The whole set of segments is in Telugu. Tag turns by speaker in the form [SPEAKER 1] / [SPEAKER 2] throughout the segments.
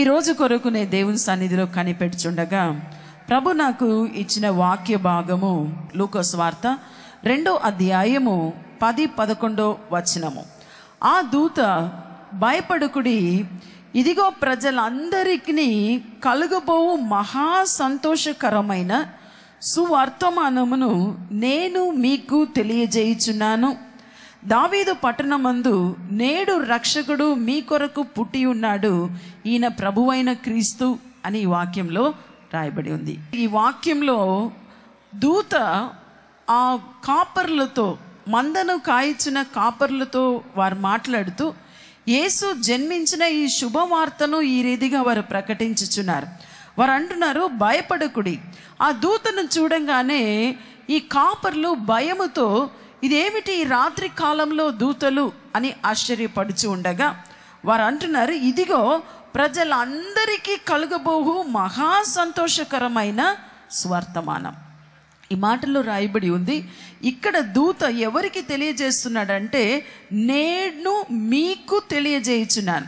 [SPEAKER 1] ఈ రోజు కొరకు నేను దేవుని సన్నిధిలో కనిపెట్టుచుండగా ప్రభు నాకు ఇచ్చిన వాక్య భాగము లూకోస్ వార్త రెండో అధ్యాయము పది పదకొండో వచనము ఆ దూత భయపడుకుడి ఇదిగో ప్రజలందరికీ కలుగబోవు మహా సంతోషకరమైన సువర్తమానమును నేను మీకు తెలియజేయుచున్నాను దావీదు పట్టణమందు నేడు రక్షకుడు మీ కొరకు పుట్టి ఉన్నాడు ఈయన ప్రభువైన క్రీస్తు అని ఈ వాక్యంలో రాయబడి ఉంది ఈ వాక్యంలో దూత ఆ కాపర్లతో మందను కాయిచిన కాపర్లతో వారు మాట్లాడుతూ యేసు జన్మించిన ఈ శుభవార్తను ఈ రీతిగా వారు ప్రకటించుచున్నారు వారు అంటున్నారు భయపడకుడి ఆ దూతను చూడంగానే ఈ కాపర్లు భయముతో ఇదేమిటి ఈ రాత్రి కాలంలో దూతలు అని ఆశ్చర్యపడుచు ఉండగా వారు అంటున్నారు ఇదిగో ప్రజలందరికీ కలుగబోహు మహా సంతోషకరమైన స్వార్థమానం ఈ మాటలో రాయబడి ఉంది ఇక్కడ దూత ఎవరికి తెలియజేస్తున్నాడంటే నేను మీకు తెలియజేయుచున్నాను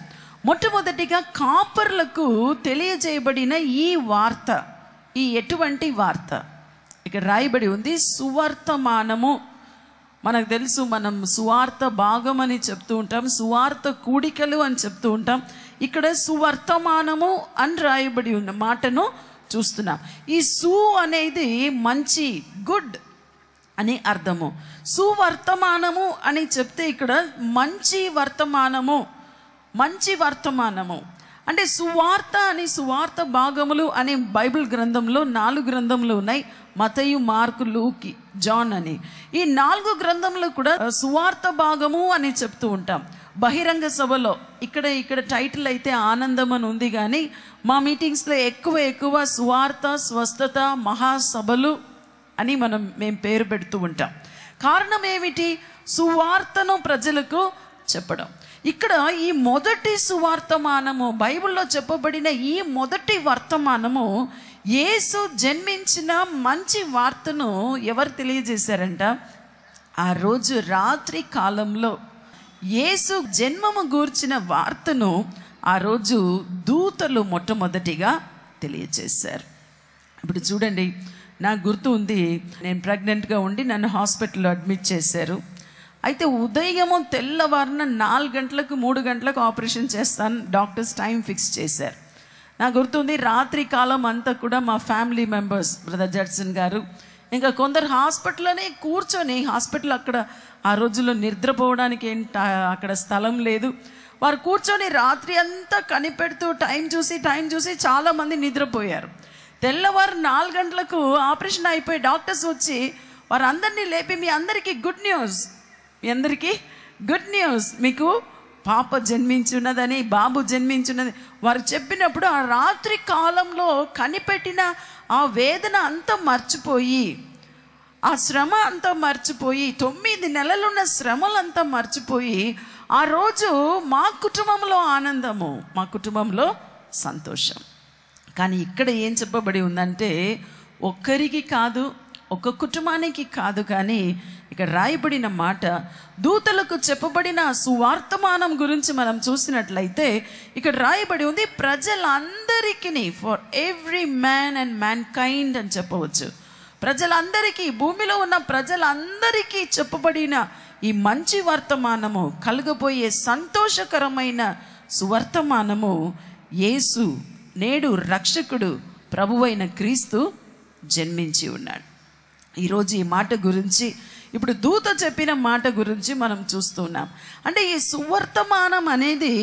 [SPEAKER 1] మొట్టమొదటిగా కాపర్లకు తెలియజేయబడిన ఈ వార్త ఈ ఎటువంటి వార్త ఇక్కడ రాయబడి ఉంది సువర్తమానము మనకు తెలుసు మనం సువార్త భాగం అని చెప్తూ ఉంటాం సువార్త కూడికలు అని చెప్తూ ఉంటాం ఇక్కడ సువర్తమానము అని రాయబడి ఉన్న మాటను చూస్తున్నాం ఈ సు అనేది మంచి గుడ్ అని అర్థము సువర్తమానము అని చెప్తే ఇక్కడ మంచి వర్తమానము మంచి వర్తమానము అంటే సువార్త అనే సువార్త భాగములు అనే బైబిల్ గ్రంథంలో నాలుగు గ్రంథములు ఉన్నాయి మతయు మార్కు లూకి జాన్ అని ఈ నాలుగు గ్రంథంలో కూడా సువార్త భాగము అని చెప్తూ ఉంటాం బహిరంగ సభలో ఇక్కడ ఇక్కడ టైటిల్ అయితే ఆనందం అని ఉంది కానీ మా మీటింగ్స్లో ఎక్కువ ఎక్కువ సువార్త స్వస్థత మహాసభలు అని మనం మేము పేరు పెడుతూ ఉంటాం కారణం ఏమిటి సువార్తను ప్రజలకు చెప్పడం ఇక్కడ ఈ మొదటి సువార్తమానము బైబిల్లో చెప్పబడిన ఈ మొదటి వర్తమానము యేసు జన్మించిన మంచి వార్తను ఎవరు తెలియజేశారంట ఆ రోజు రాత్రి కాలంలో యేసు జన్మము గూర్చిన వార్తను ఆ రోజు దూతలు మొట్టమొదటిగా తెలియజేశారు ఇప్పుడు చూడండి నాకు గుర్తు ఉంది నేను ప్రెగ్నెంట్గా ఉండి నన్ను హాస్పిటల్లో అడ్మిట్ చేశారు అయితే ఉదయము తెల్లవారిన నాలుగు గంటలకు మూడు గంటలకు ఆపరేషన్ చేస్తాను డాక్టర్స్ టైం ఫిక్స్ చేశారు నాకు గుర్తుంది రాత్రి కాలం అంతా కూడా మా ఫ్యామిలీ మెంబర్స్ బ్రదర్ జడ్సన్ గారు ఇంకా కొందరు హాస్పిటల్లోనే కూర్చొని హాస్పిటల్ అక్కడ ఆ రోజుల్లో నిద్రపోవడానికి ఏంట అక్కడ స్థలం లేదు వారు కూర్చొని రాత్రి అంతా కనిపెడుతూ టైం చూసి టైం చూసి చాలామంది నిద్రపోయారు తెల్లవారు నాలుగు గంటలకు ఆపరేషన్ అయిపోయి డాక్టర్స్ వచ్చి వారందరినీ లేపి మీ అందరికీ గుడ్ న్యూస్ మీ అందరికీ గుడ్ న్యూస్ మీకు పాప జన్మించున్నదని బాబు జన్మించున్నది వారు చెప్పినప్పుడు ఆ రాత్రి కాలంలో కనిపెట్టిన ఆ వేదన అంతా మర్చిపోయి ఆ శ్రమ అంతా మర్చిపోయి తొమ్మిది నెలలున్న శ్రమలంతా మర్చిపోయి ఆ రోజు మా కుటుంబంలో ఆనందము మా కుటుంబంలో సంతోషం కానీ ఇక్కడ ఏం చెప్పబడి ఉందంటే ఒక్కరికి కాదు ఒక కుటుంబానికి కాదు కానీ ఇక్కడ రాయబడిన మాట దూతలకు చెప్పబడిన సువార్తమానం గురించి మనం చూసినట్లయితే ఇక్కడ రాయబడి ఉంది ప్రజలందరికీ for every man and mankind అని చెప్పవచ్చు ప్రజలందరికీ భూమిలో ఉన్న ప్రజలందరికీ చెప్పబడిన ఈ మంచి వర్తమానము కలగబోయే సంతోషకరమైన సువర్తమానము యేసు నేడు రక్షకుడు ప్రభువైన క్రీస్తు జన్మించి ఉన్నాడు ఈరోజు ఈ మాట గురించి ఇప్పుడు దూత చెప్పిన మాట గురించి మనం చూస్తున్నాం అంటే ఈ సువర్తమానం అనేది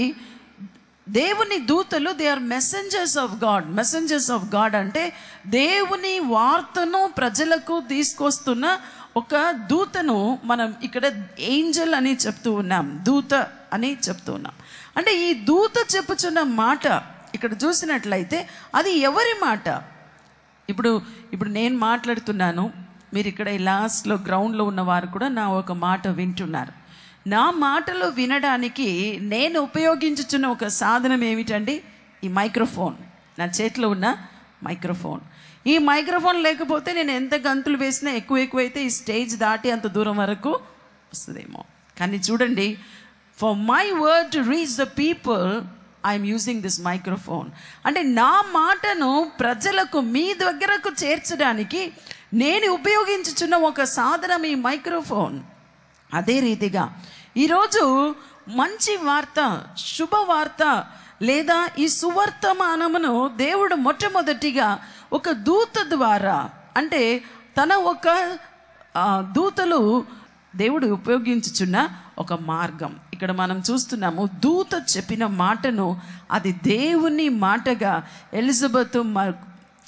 [SPEAKER 1] దేవుని దూతలు they are messengers of God messengers of God అంటే దేవుని వార్తను ప్రజలకు తీసుకొస్తున్న ఒక దూతను మనం ఇక్కడ ఏంజల్ అని చెప్తూ ఉన్నాం దూత అని చెప్తూ ఉన్నాం అంటే ఈ దూత చెప్పుచున్న మాట ఇక్కడ చూసినట్లయితే అది ఎవరి మాట ఇప్పుడు ఇప్పుడు నేను మాట్లాడుతున్నాను మీరు ఇక్కడ లాస్ట్లో గ్రౌండ్లో ఉన్న వారు కూడా నా ఒక మాట వింటున్నారు నా మాటలు వినడానికి నేను ఉపయోగించుచున్న ఒక సాధనం ఏమిటండి ఈ మైక్రోఫోన్ నా చేతిలో ఉన్న మైక్రోఫోన్ ఈ మైక్రోఫోన్ లేకపోతే నేను ఎంత గంతులు వేసినా ఎక్కువ ఎక్కువైతే ఈ స్టేజ్ దాటి అంత దూరం వరకు వస్తుందేమో కానీ చూడండి for my word to reach the people I'm using this microphone అంటే నా మాటను ప్రజలకు మీ దగ్గరకు చేర్చడానికి నేను ఉపయోగించుచున్న ఒక సాధనం ఈ మైక్రోఫోన్ అదే రీతిగా ఈరోజు మంచి వార్త శుభవార్త లేదా ఈ సువర్తమానమును దేవుడు మొట్టమొదటిగా ఒక దూత ద్వారా అంటే తన ఒక దూతలు దేవుడు ఉపయోగించుచున్న ఒక మార్గం ఇక్కడ మనం చూస్తున్నాము దూత చెప్పిన మాటను అది దేవుని మాటగా ఎలిజబెత్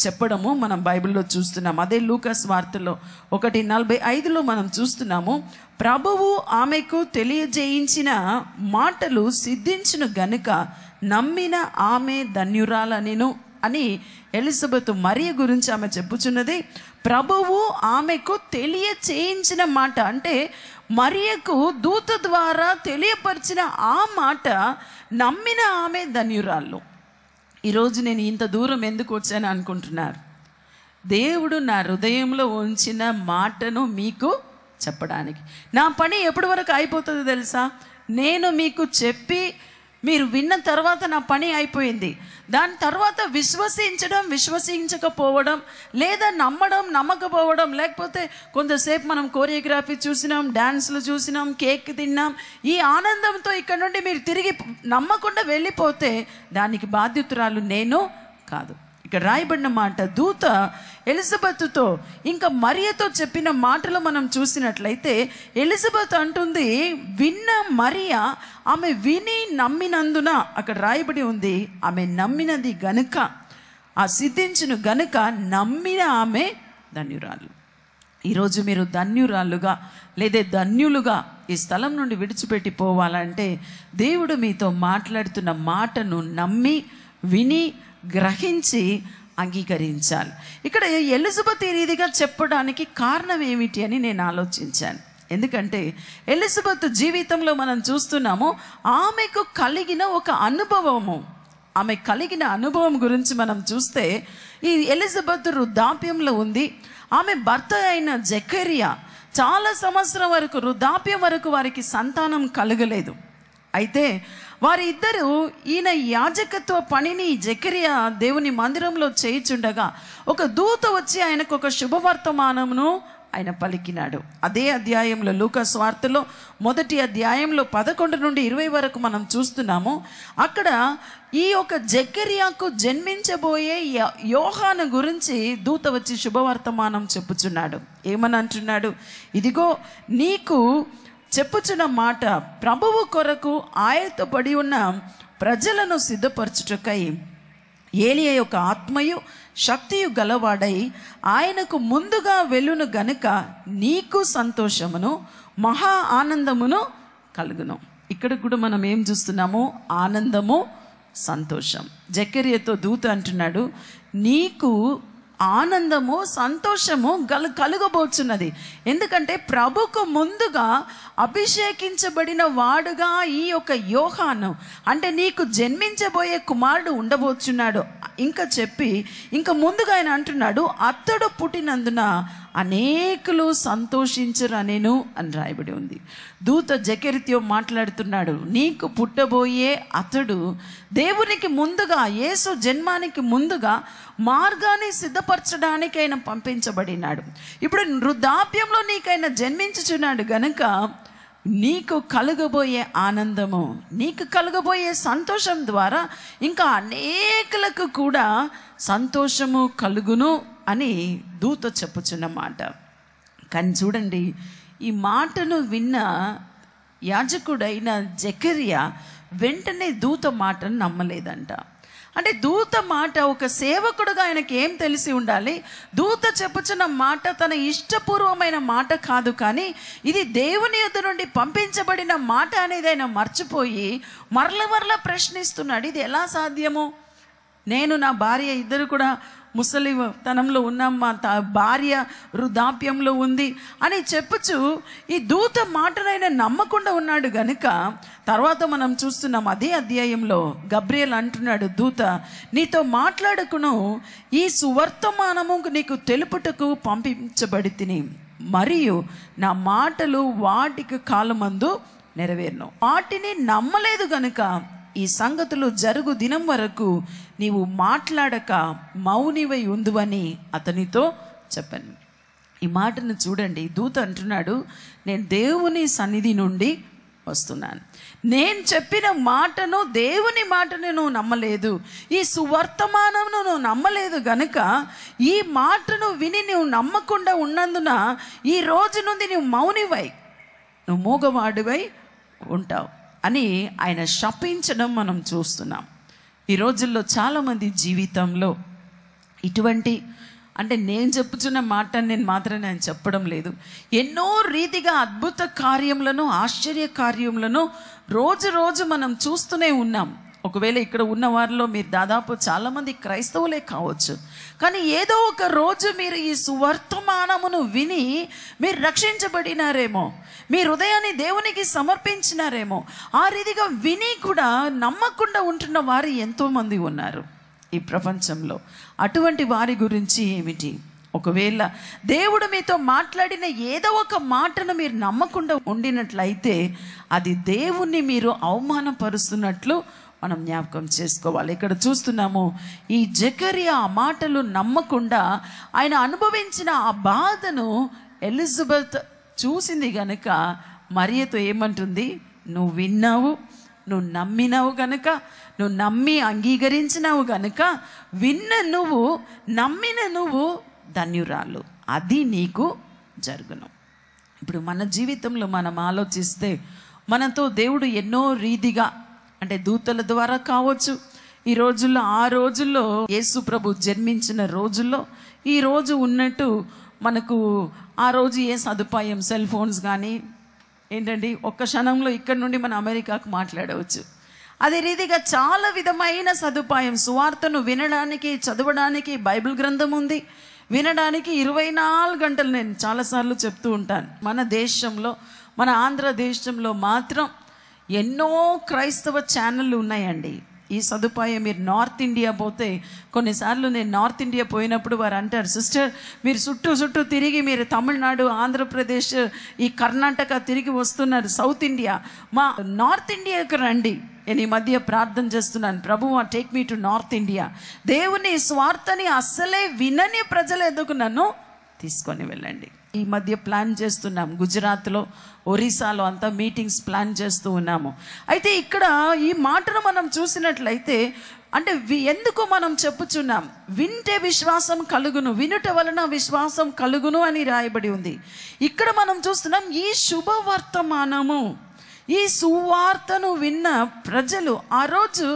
[SPEAKER 1] చెప్పడము మనం బైబిల్లో చూస్తున్నాం అదే లూకస్ వార్తలో ఒకటి నలభై ఐదులో మనం చూస్తున్నాము ప్రభువు ఆమెకు తెలియజేయించిన మాటలు సిద్ధించును గనుక నమ్మిన ఆమె నేను అని ఎలిజబెత్ మరియ గురించి ఆమె చెప్పుచున్నది ప్రభువు ఆమెకు తెలియచేయించిన మాట అంటే మరియకు దూత ద్వారా తెలియపరిచిన ఆ మాట నమ్మిన ఆమె ధన్యురాళ్ళు ఈరోజు నేను ఇంత దూరం ఎందుకు వచ్చాను అనుకుంటున్నారు దేవుడు నా హృదయంలో ఉంచిన మాటను మీకు చెప్పడానికి నా పని ఎప్పటి వరకు అయిపోతుందో తెలుసా నేను మీకు చెప్పి మీరు విన్న తర్వాత నా పని అయిపోయింది దాని తర్వాత విశ్వసించడం విశ్వసించకపోవడం లేదా నమ్మడం నమ్మకపోవడం లేకపోతే కొంతసేపు మనం కోరియోగ్రాఫీ చూసినాం డ్యాన్స్లు చూసినాం కేక్ తిన్నాం ఈ ఆనందంతో ఇక్కడ నుండి మీరు తిరిగి నమ్మకుండా వెళ్ళిపోతే దానికి బాధ్యతురాలు నేను కాదు ఇక్కడ రాయబడిన మాట దూత ఎలిజబెత్తో ఇంకా మరియతో చెప్పిన మాటలు మనం చూసినట్లయితే ఎలిజబెత్ అంటుంది విన్న మరియ ఆమె విని నమ్మినందున అక్కడ రాయబడి ఉంది ఆమె నమ్మినది గనుక ఆ సిద్ధించును గనుక నమ్మిన ఆమె ధన్యురాలు ఈరోజు మీరు ధన్యురాలుగా లేదే ధన్యులుగా ఈ స్థలం నుండి విడిచిపెట్టి పోవాలంటే దేవుడు మీతో మాట్లాడుతున్న మాటను నమ్మి విని గ్రహించి అంగీకరించాలి ఇక్కడ ఎలిజబెత్ ఈ రీతిగా చెప్పడానికి కారణం ఏమిటి అని నేను ఆలోచించాను ఎందుకంటే ఎలిజబెత్ జీవితంలో మనం చూస్తున్నాము ఆమెకు కలిగిన ఒక అనుభవము ఆమె కలిగిన అనుభవం గురించి మనం చూస్తే ఈ ఎలిజబెత్ వృద్ధాప్యంలో ఉంది ఆమె భర్త అయిన జకరియా చాలా సంవత్సరం వరకు వృద్ధాప్యం వరకు వారికి సంతానం కలగలేదు అయితే వారిద్దరూ ఈయన యాజకత్వ పనిని జకరియా దేవుని మందిరంలో చేయిచుండగా ఒక దూత వచ్చి ఆయనకు ఒక శుభవర్తమానమును ఆయన పలికినాడు అదే అధ్యాయంలో లూక స్వార్థలో మొదటి అధ్యాయంలో పదకొండు నుండి ఇరవై వరకు మనం చూస్తున్నాము అక్కడ ఈ ఒక జకరియాకు జన్మించబోయే యోహాను గురించి దూత వచ్చి శుభవర్తమానం చెప్పుచున్నాడు ఏమని అంటున్నాడు ఇదిగో నీకు చెప్పుచున్న మాట ప్రభువు కొరకు పడి ఉన్న ప్రజలను సిద్ధపరచుటకై ఏలియ యొక్క ఆత్మయు శక్తియు గలవాడై ఆయనకు ముందుగా వెలును గనుక నీకు సంతోషమును మహా ఆనందమును కలుగును ఇక్కడ కూడా మనం ఏం చూస్తున్నాము ఆనందము సంతోషం జకర్యతో దూత అంటున్నాడు నీకు ఆనందము సంతోషము గల కలుగబోచున్నది ఎందుకంటే ప్రభుకు ముందుగా అభిషేకించబడిన వాడుగా ఈ యొక్క యోహాను అంటే నీకు జన్మించబోయే కుమారుడు ఉండబోచున్నాడు ఇంకా చెప్పి ఇంకా ముందుగా ఆయన అంటున్నాడు అత్తడు పుట్టినందున అనేకులు సంతోషించరు అనేను అని రాయబడి ఉంది దూత జకెరితో మాట్లాడుతున్నాడు నీకు పుట్టబోయే అతడు దేవునికి ముందుగా యేసు జన్మానికి ముందుగా మార్గాన్ని సిద్ధపరచడానికి ఆయన పంపించబడినాడు ఇప్పుడు వృద్ధాప్యంలో నీకైనా జన్మించుచున్నాడు గనుక నీకు కలగబోయే ఆనందము నీకు కలగబోయే సంతోషం ద్వారా ఇంకా అనేకులకు కూడా సంతోషము కలుగును అని దూత చెప్పుచున్న మాట కానీ చూడండి ఈ మాటను విన్న యాజకుడైన జకరియా వెంటనే దూత మాటను నమ్మలేదంట అంటే దూత మాట ఒక సేవకుడుగా ఆయనకి ఏం తెలిసి ఉండాలి దూత చెప్పుచిన మాట తన ఇష్టపూర్వమైన మాట కాదు కానీ ఇది దేవుని ఎదు నుండి పంపించబడిన మాట అనేది ఆయన మర్చిపోయి మరల మరల ప్రశ్నిస్తున్నాడు ఇది ఎలా సాధ్యము నేను నా భార్య ఇద్దరు కూడా ముసలితనంలో ఉన్న మా త భార్య వృద్ధాప్యంలో ఉంది అని చెప్పుచు ఈ దూత మాటనైనా నమ్మకుండా ఉన్నాడు గనుక తర్వాత మనం చూస్తున్నాం అదే అధ్యాయంలో గబ్రియల్ అంటున్నాడు దూత నీతో మాట్లాడుకును ఈ సువర్తమానము నీకు తెలుపుటకు పంపించబడి తిని మరియు నా మాటలు వాటికి కాలమందు నెరవేరును వాటిని నమ్మలేదు గనుక ఈ సంగతులు జరుగు దినం వరకు నీవు మాట్లాడక మౌనివై ఉందువని అతనితో చెప్పాను ఈ మాటను చూడండి దూత అంటున్నాడు నేను దేవుని సన్నిధి నుండి వస్తున్నాను నేను చెప్పిన మాటను దేవుని మాటను నువ్వు నమ్మలేదు ఈ సువర్తమానమును నువ్వు నమ్మలేదు గనుక ఈ మాటను విని నువ్వు నమ్మకుండా ఉన్నందున ఈ రోజు నుండి నువ్వు మౌనివై నువ్వు మూగవాడివై ఉంటావు అని ఆయన శపించడం మనం చూస్తున్నాం ఈ రోజుల్లో చాలామంది జీవితంలో ఇటువంటి అంటే నేను చెప్పుచున్న మాట నేను మాత్రం నేను చెప్పడం లేదు ఎన్నో రీతిగా అద్భుత కార్యములను ఆశ్చర్య కార్యములను రోజు రోజు మనం చూస్తూనే ఉన్నాం ఒకవేళ ఇక్కడ ఉన్న వారిలో మీరు దాదాపు చాలామంది క్రైస్తవులే కావచ్చు కానీ ఏదో ఒక రోజు మీరు ఈ సువర్తమానమును విని మీరు రక్షించబడినారేమో మీ హృదయాన్ని దేవునికి సమర్పించినారేమో ఆ రీతిగా విని కూడా నమ్మకుండా ఉంటున్న వారు ఎంతోమంది ఉన్నారు ఈ ప్రపంచంలో అటువంటి వారి గురించి ఏమిటి ఒకవేళ దేవుడు మీతో మాట్లాడిన ఏదో ఒక మాటను మీరు నమ్మకుండా ఉండినట్లయితే అది దేవుణ్ణి మీరు అవమానపరుస్తున్నట్లు మనం జ్ఞాపకం చేసుకోవాలి ఇక్కడ చూస్తున్నాము ఈ జకరియా మాటలు నమ్మకుండా ఆయన అనుభవించిన ఆ బాధను ఎలిజబెత్ చూసింది కనుక మరియతో ఏమంటుంది నువ్వు విన్నావు నువ్వు నమ్మినావు కనుక నువ్వు నమ్మి అంగీకరించినావు కనుక విన్న నువ్వు నమ్మిన నువ్వు ధన్యురాలు అది నీకు జరుగును ఇప్పుడు మన జీవితంలో మనం ఆలోచిస్తే మనతో దేవుడు ఎన్నో రీతిగా అంటే దూతల ద్వారా కావచ్చు ఈ రోజుల్లో ఆ రోజుల్లో యేసు ప్రభు జన్మించిన రోజుల్లో ఈ రోజు ఉన్నట్టు మనకు ఆ రోజు ఏ సదుపాయం సెల్ ఫోన్స్ కానీ ఏంటండి ఒక్క క్షణంలో ఇక్కడ నుండి మన అమెరికాకు మాట్లాడవచ్చు అదే రీతిగా చాలా విధమైన సదుపాయం సువార్తను వినడానికి చదవడానికి బైబిల్ గ్రంథం ఉంది వినడానికి ఇరవై నాలుగు గంటలు నేను చాలాసార్లు చెప్తూ ఉంటాను మన దేశంలో మన ఆంధ్రదేశంలో మాత్రం ఎన్నో క్రైస్తవ ఛానళ్ళు ఉన్నాయండి ఈ సదుపాయం మీరు నార్త్ ఇండియా పోతే కొన్నిసార్లు నేను నార్త్ ఇండియా పోయినప్పుడు వారు అంటారు సిస్టర్ మీరు చుట్టూ చుట్టూ తిరిగి మీరు తమిళనాడు ఆంధ్రప్రదేశ్ ఈ కర్ణాటక తిరిగి వస్తున్నారు సౌత్ ఇండియా మా నార్త్ ఇండియాకి రండి నేను ఈ మధ్య ప్రార్థన చేస్తున్నాను ఆ take me to North India దేవుని స్వార్థని అస్సలే వినని ప్రజల ఎదుగు నన్ను తీసుకొని వెళ్ళండి ఈ మధ్య ప్లాన్ చేస్తున్నాం గుజరాత్లో ఒరిస్సాలో అంతా మీటింగ్స్ ప్లాన్ చేస్తూ ఉన్నాము అయితే ఇక్కడ ఈ మాటను మనం చూసినట్లయితే అంటే ఎందుకు మనం చెప్పుచున్నాం వింటే విశ్వాసం కలుగును వినుట వలన విశ్వాసం కలుగును అని రాయబడి ఉంది ఇక్కడ మనం చూస్తున్నాం ఈ శుభవర్తమానము ఈ సువార్తను విన్న ప్రజలు ఆ రోజు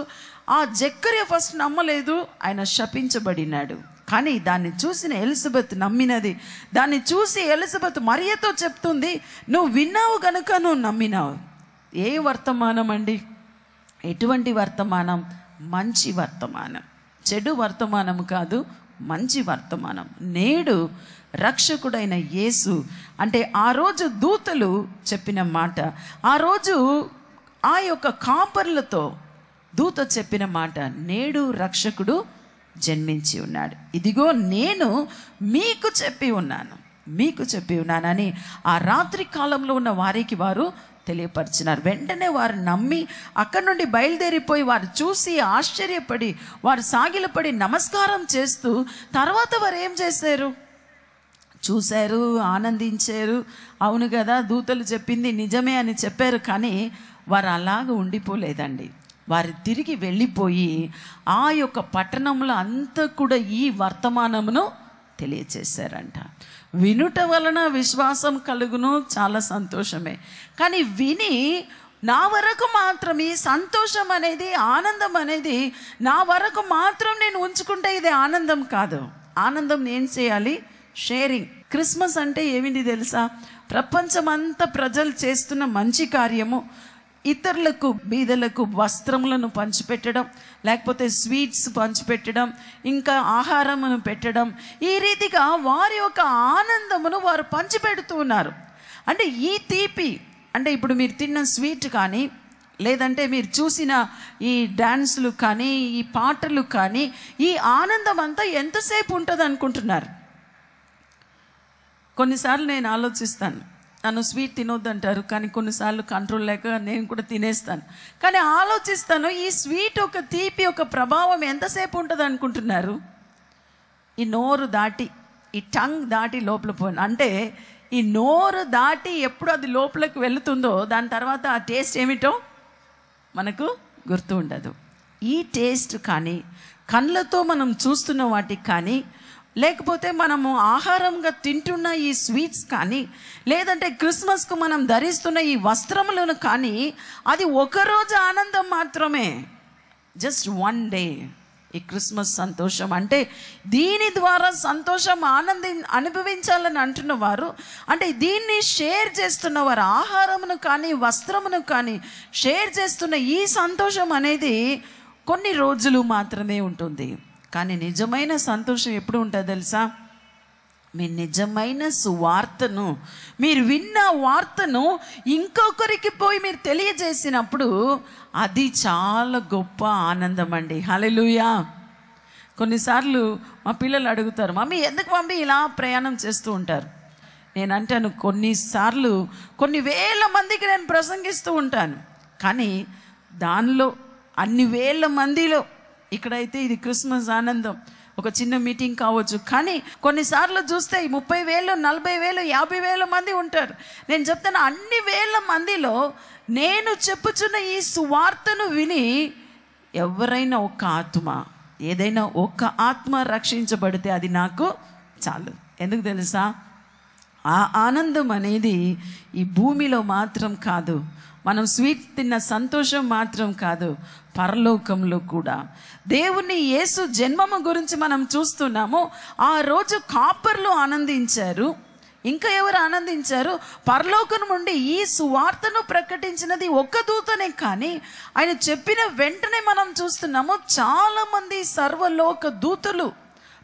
[SPEAKER 1] ఆ జక్కరే ఫస్ట్ నమ్మలేదు ఆయన శపించబడినాడు కానీ దాన్ని చూసిన ఎలిజబెత్ నమ్మినది దాన్ని చూసి ఎలిజబెత్ మరియతో చెప్తుంది నువ్వు విన్నావు కనుక నువ్వు నమ్మినావు ఏ వర్తమానం అండి ఎటువంటి వర్తమానం మంచి వర్తమానం చెడు వర్తమానం కాదు మంచి వర్తమానం నేడు రక్షకుడైన యేసు అంటే ఆ రోజు దూతలు చెప్పిన మాట ఆ రోజు ఆ యొక్క కాపర్లతో దూత చెప్పిన మాట నేడు రక్షకుడు జన్మించి ఉన్నాడు ఇదిగో నేను మీకు చెప్పి ఉన్నాను మీకు చెప్పి ఉన్నానని ఆ రాత్రి కాలంలో ఉన్న వారికి వారు తెలియపరిచినారు వెంటనే వారు నమ్మి అక్కడి నుండి బయలుదేరిపోయి వారు చూసి ఆశ్చర్యపడి వారు సాగిలపడి నమస్కారం చేస్తూ తర్వాత వారు ఏం చేశారు చూశారు ఆనందించారు అవును కదా దూతలు చెప్పింది నిజమే అని చెప్పారు కానీ వారు అలాగ ఉండిపోలేదండి వారు తిరిగి వెళ్ళిపోయి ఆ యొక్క పట్టణంలో అంతా కూడా ఈ వర్తమానమును తెలియచేశారంట వినుట వలన విశ్వాసం కలుగును చాలా సంతోషమే కానీ విని నా వరకు మాత్రం ఈ సంతోషం అనేది ఆనందం అనేది నా వరకు మాత్రం నేను ఉంచుకుంటే ఇది ఆనందం కాదు ఆనందం ఏం చేయాలి షేరింగ్ క్రిస్మస్ అంటే ఏమిటి తెలుసా ప్రపంచమంతా ప్రజలు చేస్తున్న మంచి కార్యము ఇతరులకు బీదలకు వస్త్రములను పంచిపెట్టడం లేకపోతే స్వీట్స్ పంచిపెట్టడం ఇంకా ఆహారమును పెట్టడం ఈ రీతిగా వారి యొక్క ఆనందమును వారు పంచిపెడుతూ ఉన్నారు అంటే ఈ తీపి అంటే ఇప్పుడు మీరు తిన్న స్వీట్ కానీ లేదంటే మీరు చూసిన ఈ డ్యాన్సులు కానీ ఈ పాటలు కానీ ఈ ఆనందం అంతా ఎంతసేపు ఉంటుంది అనుకుంటున్నారు కొన్నిసార్లు నేను ఆలోచిస్తాను నన్ను స్వీట్ తినొద్దు అంటారు కానీ కొన్నిసార్లు కంట్రోల్ లేక నేను కూడా తినేస్తాను కానీ ఆలోచిస్తాను ఈ స్వీట్ ఒక తీపి ఒక ప్రభావం ఎంతసేపు ఉంటుంది అనుకుంటున్నారు ఈ నోరు దాటి ఈ టంగ్ దాటి లోపల పోను అంటే ఈ నోరు దాటి ఎప్పుడు అది లోపలికి వెళుతుందో దాని తర్వాత ఆ టేస్ట్ ఏమిటో మనకు గుర్తు ఉండదు ఈ టేస్ట్ కానీ కళ్ళతో మనం చూస్తున్న వాటికి కానీ లేకపోతే మనము ఆహారంగా తింటున్న ఈ స్వీట్స్ కానీ లేదంటే క్రిస్మస్కు మనం ధరిస్తున్న ఈ వస్త్రములను కానీ అది ఒకరోజు ఆనందం మాత్రమే జస్ట్ వన్ డే ఈ క్రిస్మస్ సంతోషం అంటే దీని ద్వారా సంతోషం ఆనంది అనుభవించాలని అంటున్న వారు అంటే దీన్ని షేర్ చేస్తున్న వారు ఆహారమును కానీ వస్త్రమును కానీ షేర్ చేస్తున్న ఈ సంతోషం అనేది కొన్ని రోజులు మాత్రమే ఉంటుంది కానీ నిజమైన సంతోషం ఎప్పుడు ఉంటుంది తెలుసా మీ నిజమైన సువార్తను మీరు విన్న వార్తను ఇంకొకరికి పోయి మీరు తెలియజేసినప్పుడు అది చాలా గొప్ప ఆనందం అండి హలెలుయా కొన్నిసార్లు మా పిల్లలు అడుగుతారు మమ్మీ ఎందుకు మమ్మీ ఇలా ప్రయాణం చేస్తూ ఉంటారు నేను అంటాను కొన్నిసార్లు కొన్ని వేల మందికి నేను ప్రసంగిస్తూ ఉంటాను కానీ దానిలో అన్ని వేల మందిలో ఇక్కడైతే ఇది క్రిస్మస్ ఆనందం ఒక చిన్న మీటింగ్ కావచ్చు కానీ కొన్నిసార్లు చూస్తే ముప్పై వేలు నలభై వేలు యాభై వేల మంది ఉంటారు నేను చెప్తాను అన్ని వేల మందిలో నేను చెప్పుచున్న ఈ సువార్తను విని ఎవరైనా ఒక్క ఆత్మ ఏదైనా ఒక్క ఆత్మ రక్షించబడితే అది నాకు చాలు ఎందుకు తెలుసా ఆ ఆనందం అనేది ఈ భూమిలో మాత్రం కాదు మనం స్వీట్ తిన్న సంతోషం మాత్రం కాదు పరలోకంలో కూడా దేవుని యేసు జన్మము గురించి మనం చూస్తున్నాము ఆ రోజు కాపర్లు ఆనందించారు ఇంకా ఎవరు ఆనందించారు పరలోకం నుండి ఈ సువార్తను ప్రకటించినది ఒక్క దూతనే కానీ ఆయన చెప్పిన వెంటనే మనం చూస్తున్నాము చాలామంది సర్వలోక దూతలు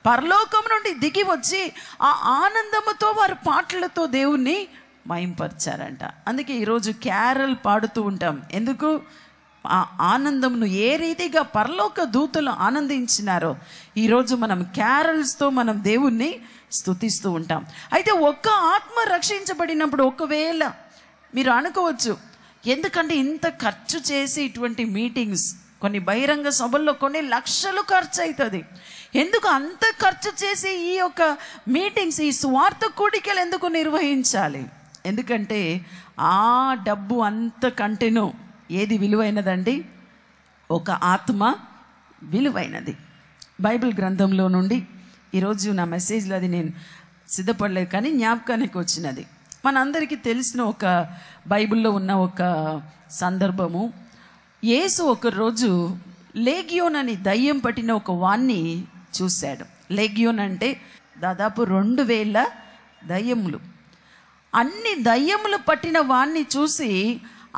[SPEAKER 1] పరలోకం నుండి దిగి వచ్చి ఆ ఆనందముతో వారు పాటలతో దేవుణ్ణి మయంపరిచారంట అందుకే ఈరోజు క్యారల్ పాడుతూ ఉంటాం ఎందుకు ఆ ఆనందంను ఏ రీతిగా పరలోక దూతలు ఆనందించినారో ఈరోజు మనం క్యారల్స్తో మనం దేవుణ్ణి స్థుతిస్తూ ఉంటాం అయితే ఒక్క ఆత్మ రక్షించబడినప్పుడు ఒకవేళ మీరు అనుకోవచ్చు ఎందుకంటే ఇంత ఖర్చు చేసి ఇటువంటి మీటింగ్స్ కొన్ని బహిరంగ సభల్లో కొన్ని లక్షలు ఖర్చు అవుతుంది ఎందుకు అంత ఖర్చు చేసి ఈ యొక్క మీటింగ్స్ ఈ స్వార్థ కూడికలు ఎందుకు నిర్వహించాలి ఎందుకంటే ఆ డబ్బు అంత కంటెను ఏది విలువైనదండి ఒక ఆత్మ విలువైనది బైబిల్ గ్రంథంలో నుండి ఈరోజు నా మెసేజ్లో అది నేను సిద్ధపడలేదు కానీ జ్ఞాపకానికి వచ్చినది మనందరికీ తెలిసిన ఒక బైబిల్లో ఉన్న ఒక సందర్భము యేసు ఒకరోజు లేగియోన్ అని దయ్యం పట్టిన ఒక వాణ్ణి చూశాడు లేగియోన్ అంటే దాదాపు రెండు వేల దయ్యములు అన్ని దయ్యములు పట్టిన వాణ్ణి చూసి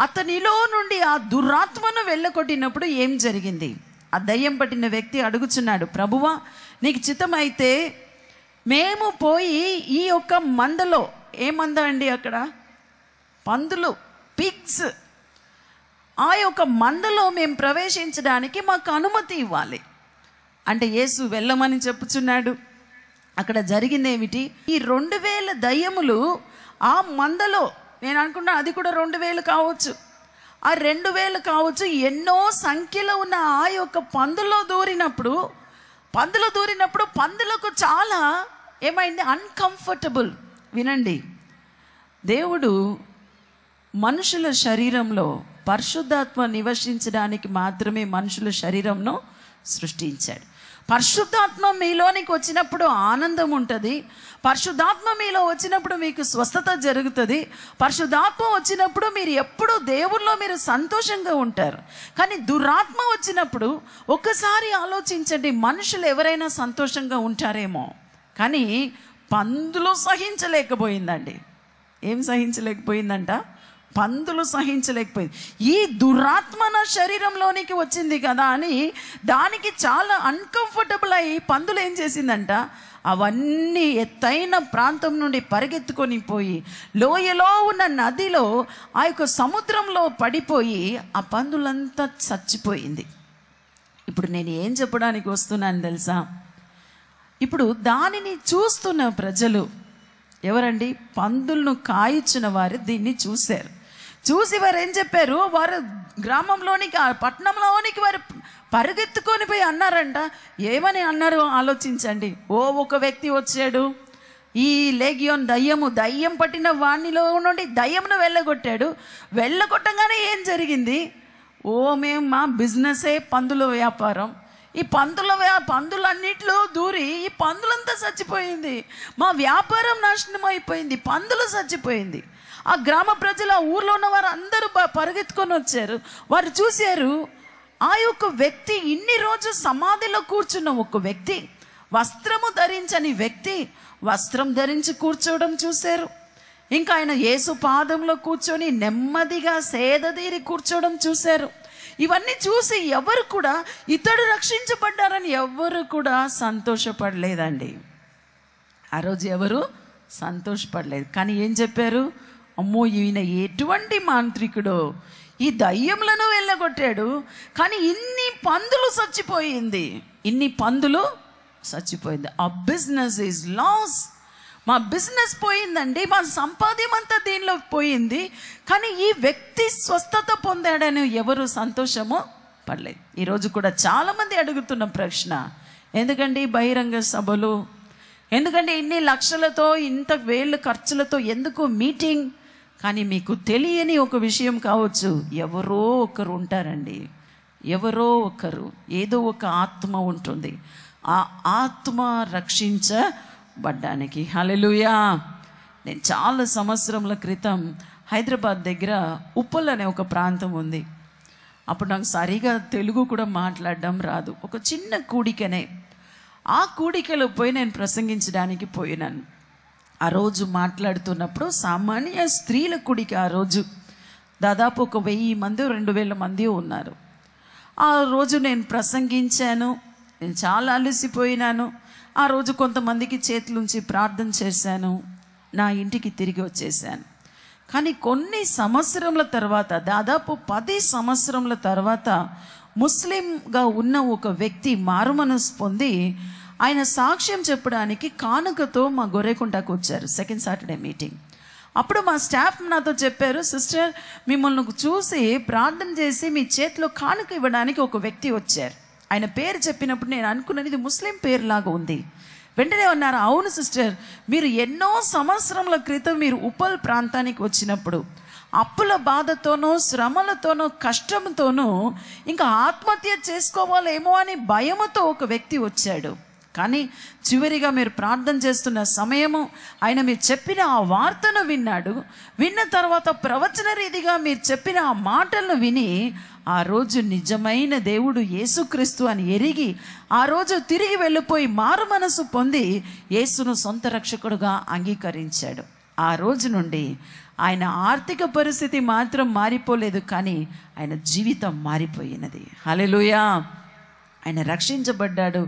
[SPEAKER 1] అతనిలో నుండి ఆ దురాత్మను వెళ్ళగొట్టినప్పుడు ఏం జరిగింది ఆ దయ్యం పట్టిన వ్యక్తి అడుగుచున్నాడు ప్రభువా నీకు చిత్తమైతే మేము పోయి ఈ యొక్క మందలో ఏ మంద అండి అక్కడ పందులు పిగ్స్ ఆ యొక్క మందలో మేము ప్రవేశించడానికి మాకు అనుమతి ఇవ్వాలి అంటే యేసు వెళ్ళమని చెప్పుచున్నాడు అక్కడ జరిగిందేమిటి ఈ రెండు వేల దయ్యములు ఆ మందలో నేను అనుకున్నా అది కూడా రెండు వేలు కావచ్చు ఆ రెండు వేలు కావచ్చు ఎన్నో సంఖ్యలో ఉన్న ఆ యొక్క పందులో దూరినప్పుడు పందులు దూరినప్పుడు పందులకు చాలా ఏమైంది అన్కంఫర్టబుల్ వినండి దేవుడు మనుషుల శరీరంలో పరిశుద్ధాత్మ నివసించడానికి మాత్రమే మనుషుల శరీరంను సృష్టించాడు పరిశుద్ధాత్మ మీలోనికి వచ్చినప్పుడు ఆనందం ఉంటుంది పరిశుద్ధాత్మ మీలో వచ్చినప్పుడు మీకు స్వస్థత జరుగుతుంది పరిశుద్ధాత్మ వచ్చినప్పుడు మీరు ఎప్పుడూ దేవుల్లో మీరు సంతోషంగా ఉంటారు కానీ దురాత్మ వచ్చినప్పుడు ఒకసారి ఆలోచించండి మనుషులు ఎవరైనా సంతోషంగా ఉంటారేమో కానీ పందులు సహించలేకపోయిందండి ఏం సహించలేకపోయిందంట పందులు సహించలేకపోయింది ఈ దురాత్మ నా శరీరంలోనికి వచ్చింది కదా అని దానికి చాలా అన్కంఫర్టబుల్ అయ్యి పందులు ఏం చేసిందంట అవన్నీ ఎత్తైన ప్రాంతం నుండి పరిగెత్తుకొని పోయి లోయలో ఉన్న నదిలో ఆ యొక్క సముద్రంలో పడిపోయి ఆ పందులంతా చచ్చిపోయింది ఇప్పుడు నేను ఏం చెప్పడానికి వస్తున్నాను తెలుసా ఇప్పుడు దానిని చూస్తున్న ప్రజలు ఎవరండి పందులను కాయిచ్చిన వారు దీన్ని చూశారు చూసి వారు ఏం చెప్పారు వారు గ్రామంలోనికి పట్టణంలోనికి వారు పరిగెత్తుకొని పోయి అన్నారంట ఏమని అన్నారు ఆలోచించండి ఓ ఒక వ్యక్తి వచ్చాడు ఈ లేగియోన్ దయ్యము దయ్యం పట్టిన వాణిలో నుండి దయ్యంను వెళ్ళగొట్టాడు వెళ్ళగొట్టగానే ఏం జరిగింది ఓ మేము మా బిజినెసే పందుల వ్యాపారం ఈ పందుల వ్యా పందులన్నిట్లో దూరి ఈ పందులంతా చచ్చిపోయింది మా వ్యాపారం నాశనం అయిపోయింది పందులు చచ్చిపోయింది ఆ గ్రామ ప్రజలు ఆ ఊర్లో ఉన్న వారు అందరూ పరిగెత్తుకొని వచ్చారు వారు చూశారు ఆ యొక్క వ్యక్తి ఇన్ని రోజు సమాధిలో కూర్చున్న ఒక వ్యక్తి వస్త్రము ధరించని వ్యక్తి వస్త్రం ధరించి కూర్చోవడం చూశారు ఇంకా ఆయన యేసు పాదంలో కూర్చొని నెమ్మదిగా సేదదీరి కూర్చోవడం చూశారు ఇవన్నీ చూసి ఎవరు కూడా ఇతడు రక్షించబడ్డారని ఎవరు కూడా సంతోషపడలేదండి ఆ రోజు ఎవరు సంతోషపడలేదు కానీ ఏం చెప్పారు అమ్మో ఈయన ఎటువంటి మాంత్రికుడు ఈ దయ్యములను వెళ్ళగొట్టాడు కానీ ఇన్ని పందులు చచ్చిపోయింది ఇన్ని పందులు చచ్చిపోయింది ఆ బిజినెస్ ఈజ్ లాస్ మా బిజినెస్ పోయిందండి మా సంపాద్యం అంతా దీనిలో పోయింది కానీ ఈ వ్యక్తి స్వస్థత పొందాడని ఎవరు సంతోషము పడలేదు ఈరోజు కూడా చాలామంది అడుగుతున్న ప్రశ్న ఎందుకండి బహిరంగ సభలు ఎందుకంటే ఇన్ని లక్షలతో ఇంత వేళ్ళు ఖర్చులతో ఎందుకు మీటింగ్ కానీ మీకు తెలియని ఒక విషయం కావచ్చు ఎవరో ఒకరు ఉంటారండి ఎవరో ఒకరు ఏదో ఒక ఆత్మ ఉంటుంది ఆ ఆత్మ రక్షించబడ్డానికి హలెలుయా నేను చాలా సంవత్సరముల క్రితం హైదరాబాద్ దగ్గర ఉప్పల్ అనే ఒక ప్రాంతం ఉంది అప్పుడు నాకు సరిగా తెలుగు కూడా మాట్లాడడం రాదు ఒక చిన్న కూడికనే ఆ కూడికలో పోయి నేను ప్రసంగించడానికి పోయినాను ఆ రోజు మాట్లాడుతున్నప్పుడు సామాన్య స్త్రీల కుడికి ఆ రోజు దాదాపు ఒక వెయ్యి మంది రెండు వేల మంది ఉన్నారు ఆ రోజు నేను ప్రసంగించాను నేను చాలా అలసిపోయినాను ఆ రోజు కొంతమందికి చేతులుంచి ప్రార్థన చేశాను నా ఇంటికి తిరిగి వచ్చేసాను కానీ కొన్ని సంవత్సరముల తర్వాత దాదాపు పది సంవత్సరముల తర్వాత ముస్లింగా ఉన్న ఒక వ్యక్తి మారుమనసు పొంది ఆయన సాక్ష్యం చెప్పడానికి కానుకతో మా గొర్రెకుంటకు వచ్చారు సెకండ్ సాటర్డే మీటింగ్ అప్పుడు మా స్టాఫ్ నాతో చెప్పారు సిస్టర్ మిమ్మల్ని చూసి ప్రార్థన చేసి మీ చేతిలో కానుక ఇవ్వడానికి ఒక వ్యక్తి వచ్చారు ఆయన పేరు చెప్పినప్పుడు నేను అనుకున్నది ఇది ముస్లిం పేరులాగా ఉంది వెంటనే ఉన్నారు అవును సిస్టర్ మీరు ఎన్నో సంవత్సరముల క్రితం మీరు ఉపల్ ప్రాంతానికి వచ్చినప్పుడు అప్పుల బాధతోనో శ్రమలతోనో కష్టంతోనో ఇంకా ఆత్మహత్య చేసుకోవాలేమో అని భయముతో ఒక వ్యక్తి వచ్చాడు కానీ చివరిగా మీరు ప్రార్థన చేస్తున్న సమయము ఆయన మీరు చెప్పిన ఆ వార్తను విన్నాడు విన్న తర్వాత ప్రవచన రీతిగా మీరు చెప్పిన ఆ మాటలను విని ఆ రోజు నిజమైన దేవుడు యేసుక్రీస్తు అని ఎరిగి ఆ రోజు తిరిగి వెళ్ళిపోయి మారు మనసు పొంది యేసును సొంత రక్షకుడుగా అంగీకరించాడు ఆ రోజు నుండి ఆయన ఆర్థిక పరిస్థితి మాత్రం మారిపోలేదు కానీ ఆయన జీవితం మారిపోయినది హలో ఆయన రక్షించబడ్డాడు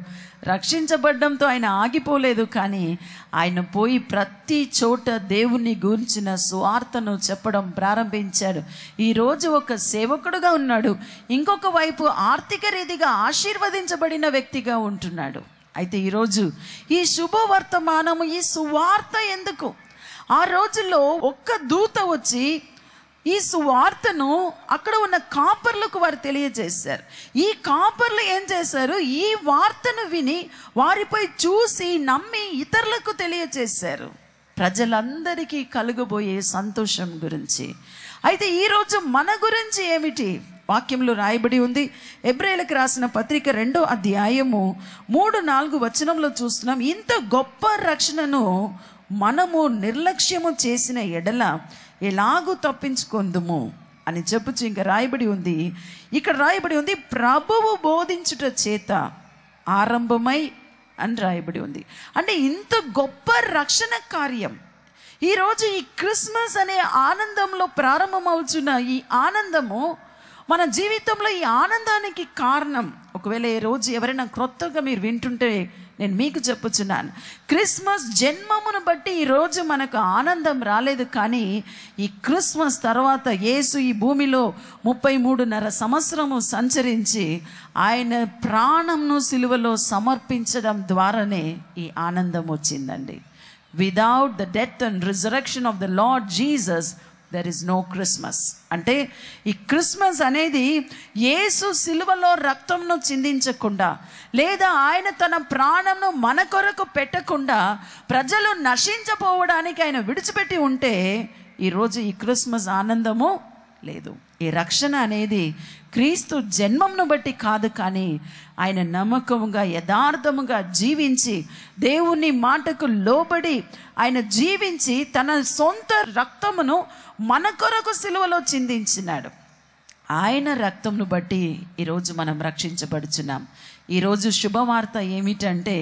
[SPEAKER 1] రక్షించబడ్డంతో ఆయన ఆగిపోలేదు కానీ ఆయన పోయి ప్రతి చోట దేవుని గురించిన స్వార్థను చెప్పడం ప్రారంభించాడు ఈరోజు ఒక సేవకుడుగా ఉన్నాడు ఇంకొక వైపు ఆర్థిక రీతిగా ఆశీర్వదించబడిన వ్యక్తిగా ఉంటున్నాడు అయితే ఈరోజు ఈ శుభవర్తమానము ఈ సువార్త ఎందుకు ఆ రోజుల్లో ఒక్క దూత వచ్చి ఈ సువార్తను అక్కడ ఉన్న కాపర్లకు వారు తెలియజేశారు ఈ కాపర్లు ఏం చేశారు ఈ వార్తను విని వారిపై చూసి నమ్మి ఇతరులకు తెలియజేశారు ప్రజలందరికీ కలుగబోయే సంతోషం గురించి అయితే ఈరోజు మన గురించి ఏమిటి వాక్యంలో రాయబడి ఉంది ఎబ్రేలకు రాసిన పత్రిక రెండో అధ్యాయము మూడు నాలుగు వచనంలో చూస్తున్నాం ఇంత గొప్ప రక్షణను మనము నిర్లక్ష్యము చేసిన ఎడల ఎలాగూ తప్పించుకుందుము అని చెప్పుచు ఇంకా రాయబడి ఉంది ఇక్కడ రాయబడి ఉంది ప్రభువు బోధించుట చేత ఆరంభమై అని రాయబడి ఉంది అంటే ఇంత గొప్ప రక్షణ కార్యం ఈరోజు ఈ క్రిస్మస్ అనే ఆనందంలో ప్రారంభమవుతున్న ఈ ఆనందము మన జీవితంలో ఈ ఆనందానికి కారణం ఒకవేళ ఈ రోజు ఎవరైనా క్రొత్తగా మీరు వింటుంటే నేను మీకు చెప్పుచున్నాను క్రిస్మస్ జన్మమును బట్టి ఈరోజు మనకు ఆనందం రాలేదు కానీ ఈ క్రిస్మస్ తర్వాత యేసు ఈ భూమిలో ముప్పై మూడున్నర సంవత్సరము సంచరించి ఆయన ప్రాణంను సిలువలో సమర్పించడం ద్వారానే ఈ ఆనందం వచ్చిందండి without the death and resurrection of the Lord Jesus there is no Christmas అంటే ఈ క్రిస్మస్ అనేది యేసు సిలువలో రక్తంను చిందించకుండా లేదా ఆయన తన ప్రాణంను మన కొరకు పెట్టకుండా ప్రజలు నశించపోవడానికి ఆయన విడిచిపెట్టి ఉంటే ఈరోజు ఈ క్రిస్మస్ ఆనందము లేదు ఈ రక్షణ అనేది క్రీస్తు జన్మంను బట్టి కాదు కానీ ఆయన నమ్మకముగా యథార్థముగా జీవించి దేవుని మాటకు లోబడి ఆయన జీవించి తన సొంత రక్తమును మన కొరకు సిలువలో చిందించినాడు ఆయన రక్తంను బట్టి ఈరోజు మనం రక్షించబడుచున్నాం ఈరోజు శుభవార్త ఏమిటంటే